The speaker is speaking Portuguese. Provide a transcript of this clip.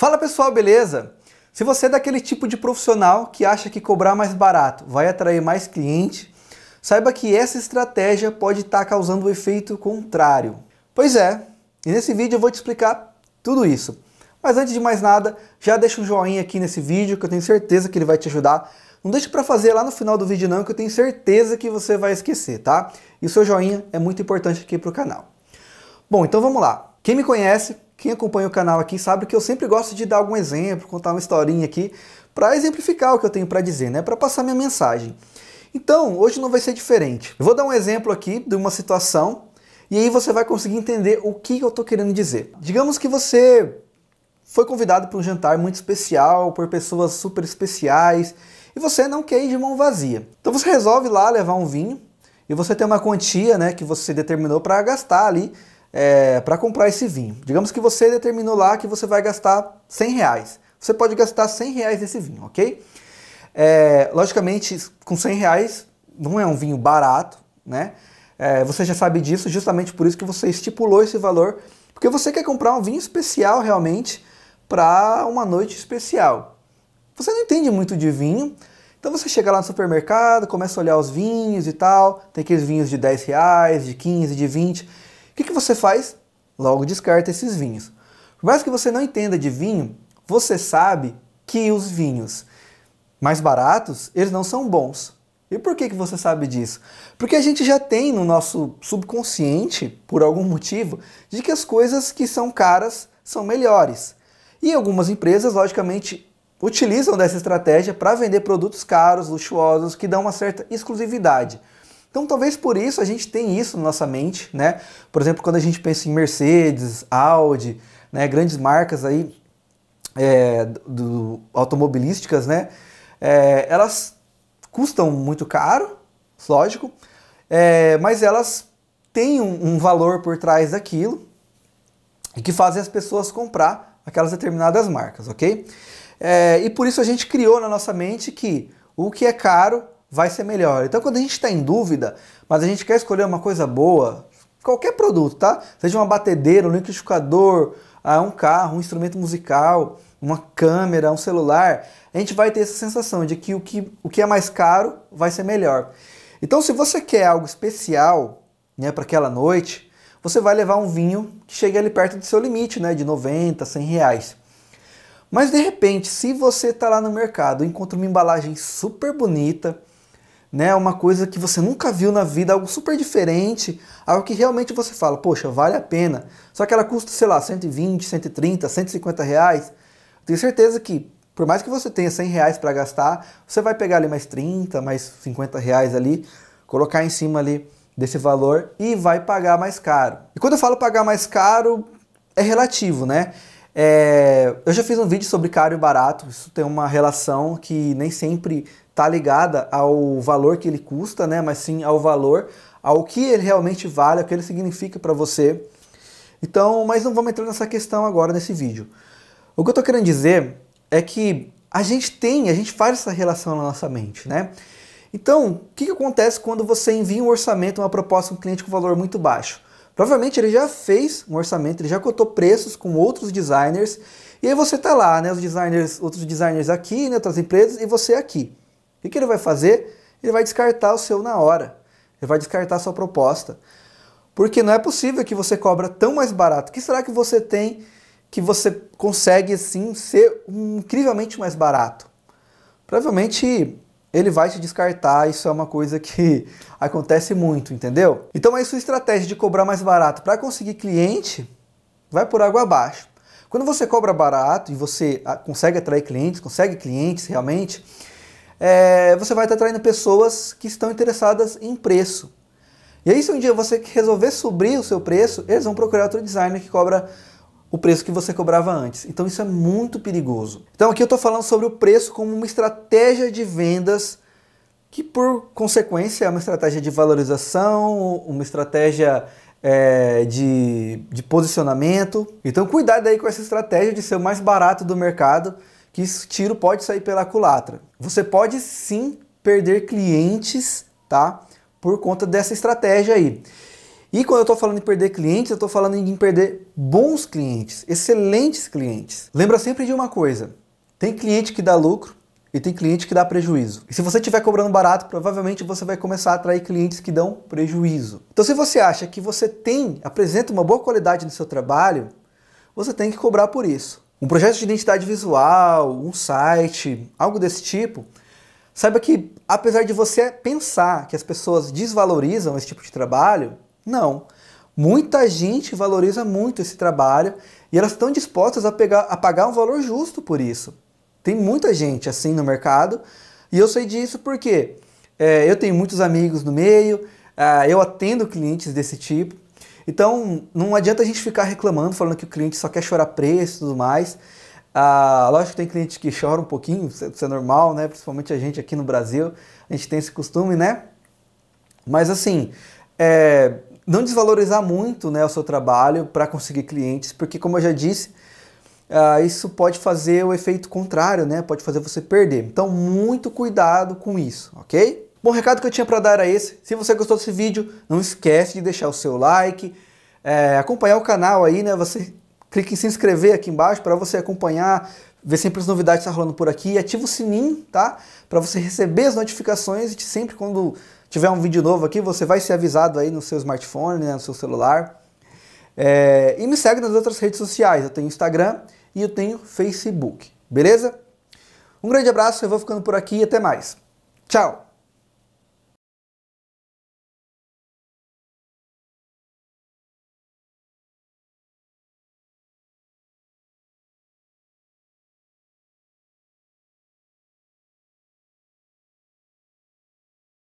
Fala pessoal, beleza? Se você é daquele tipo de profissional que acha que cobrar mais barato vai atrair mais cliente, saiba que essa estratégia pode estar tá causando o um efeito contrário. Pois é, e nesse vídeo eu vou te explicar tudo isso. Mas antes de mais nada, já deixa um joinha aqui nesse vídeo que eu tenho certeza que ele vai te ajudar. Não deixe para fazer lá no final do vídeo não, que eu tenho certeza que você vai esquecer, tá? E o seu joinha é muito importante aqui para o canal. Bom, então vamos lá. Quem me conhece, quem acompanha o canal aqui, sabe que eu sempre gosto de dar algum exemplo, contar uma historinha aqui, para exemplificar o que eu tenho para dizer, né? Para passar minha mensagem. Então, hoje não vai ser diferente. Eu vou dar um exemplo aqui de uma situação e aí você vai conseguir entender o que eu estou querendo dizer. Digamos que você foi convidado para um jantar muito especial, por pessoas super especiais, e você não quer ir de mão vazia. Então você resolve lá levar um vinho e você tem uma quantia né, que você determinou para gastar ali é, para comprar esse vinho. Digamos que você determinou lá que você vai gastar 100 reais. Você pode gastar 100 reais nesse vinho, ok? É, logicamente, com 100 reais não é um vinho barato, né? É, você já sabe disso, justamente por isso que você estipulou esse valor, porque você quer comprar um vinho especial realmente para uma noite especial. Você não entende muito de vinho, então você chega lá no supermercado, começa a olhar os vinhos e tal, tem aqueles vinhos de 10 reais, de 15, de 20 que, que você faz? Logo descarta esses vinhos. Por mais que você não entenda de vinho, você sabe que os vinhos mais baratos, eles não são bons. E por que, que você sabe disso? Porque a gente já tem no nosso subconsciente, por algum motivo, de que as coisas que são caras são melhores. E algumas empresas, logicamente, utilizam dessa estratégia para vender produtos caros, luxuosos, que dão uma certa exclusividade. Então, talvez por isso a gente tem isso na nossa mente, né? Por exemplo, quando a gente pensa em Mercedes, Audi, né, grandes marcas aí é, do, automobilísticas, né? É, elas custam muito caro, lógico, é, mas elas têm um, um, valor por trás daquilo e que fazem as pessoas comprar aquelas determinadas marcas, ok? É, e por isso a gente criou na nossa mente que o que é caro vai ser melhor. Então, quando a gente está em dúvida, mas a gente quer escolher uma coisa boa, qualquer produto, tá? Seja uma batedeira, um liquidificador, ah, um carro, um instrumento musical, uma câmera, um celular, a gente vai ter essa sensação de que o que, o que é mais caro vai ser melhor. Então, se você quer algo especial né, para aquela noite, você vai levar um vinho que chegue ali perto do seu limite, né, de 90, 100 reais. Mas de repente, se você está lá no mercado e encontra uma embalagem super bonita, né? Uma coisa que você nunca viu na vida, algo super diferente, algo que realmente você fala, poxa, vale a pena. Só que ela custa, sei lá, 120, 130, 150 reais. Tenho certeza que, por mais que você tenha 100 reais para gastar, você vai pegar ali mais 30, mais 50 reais ali, colocar em cima ali desse valor e vai pagar mais caro. E quando eu falo pagar mais caro, é relativo, né? É, eu já fiz um vídeo sobre caro e barato, isso tem uma relação que nem sempre está ligada ao valor que ele custa, né? mas sim ao valor, ao que ele realmente vale, ao que ele significa para você. Então, mas não vamos entrar nessa questão agora nesse vídeo. O que eu estou querendo dizer é que a gente tem, a gente faz essa relação na nossa mente, né? Então, o que, que acontece quando você envia um orçamento, uma proposta para um cliente com valor muito baixo? Provavelmente ele já fez um orçamento, ele já cotou preços com outros designers, e aí você está lá, né? Os designers, outros designers aqui, né, outras empresas, e você aqui. O que ele vai fazer? Ele vai descartar o seu na hora. Ele vai descartar a sua proposta. Porque não é possível que você cobra tão mais barato. O que será que você tem que você consegue, assim, ser um, incrivelmente mais barato? Provavelmente ele vai te descartar. Isso é uma coisa que acontece muito, entendeu? Então aí sua estratégia de cobrar mais barato para conseguir cliente vai por água abaixo. Quando você cobra barato e você ah, consegue atrair clientes, consegue clientes realmente, é, você vai estar atraindo pessoas que estão interessadas em preço. E aí, se um dia você resolver subir o seu preço, eles vão procurar outro designer que cobra o preço que você cobrava antes. Então isso é muito perigoso. Então aqui eu estou falando sobre o preço como uma estratégia de vendas que por consequência é uma estratégia de valorização, uma estratégia é, de, de posicionamento. Então cuidado aí com essa estratégia de ser o mais barato do mercado, que esse tiro pode sair pela culatra. Você pode sim perder clientes, tá? Por conta dessa estratégia aí. E quando eu estou falando em perder clientes, eu estou falando em perder bons clientes, excelentes clientes. Lembra sempre de uma coisa: tem cliente que dá lucro e tem cliente que dá prejuízo. E se você estiver cobrando barato, provavelmente você vai começar a atrair clientes que dão prejuízo. Então, se você acha que você tem, apresenta uma boa qualidade no seu trabalho, você tem que cobrar por isso. Um projeto de identidade visual, um site, algo desse tipo, saiba que apesar de você pensar que as pessoas desvalorizam esse tipo de trabalho, não. Muita gente valoriza muito esse trabalho e elas estão dispostas a, pegar, a pagar um valor justo por isso. Tem muita gente assim no mercado e eu sei disso porque é, eu tenho muitos amigos no meio, é, eu atendo clientes desse tipo. Então não adianta a gente ficar reclamando, falando que o cliente só quer chorar preço e tudo mais. Ah, lógico que tem cliente que chora um pouquinho, isso é, é normal, né? Principalmente a gente aqui no Brasil, a gente tem esse costume, né? Mas assim, é, não desvalorizar muito né, o seu trabalho para conseguir clientes, porque como eu já disse, uh, isso pode fazer o efeito contrário, né? Pode fazer você perder. Então, muito cuidado com isso, ok? Bom, recado que eu tinha para dar era esse. Se você gostou desse vídeo, não esquece de deixar o seu like, é, acompanhar o canal aí, né? Você clique em se inscrever aqui embaixo para você acompanhar ver sempre as novidades que está rolando por aqui e ativa o sininho, tá? Para você receber as notificações e sempre quando tiver um vídeo novo aqui, você vai ser avisado aí no seu smartphone, né, no seu celular. É, e me segue nas outras redes sociais, eu tenho Instagram e eu tenho Facebook, beleza? Um grande abraço, eu vou ficando por aqui e até mais. Tchau!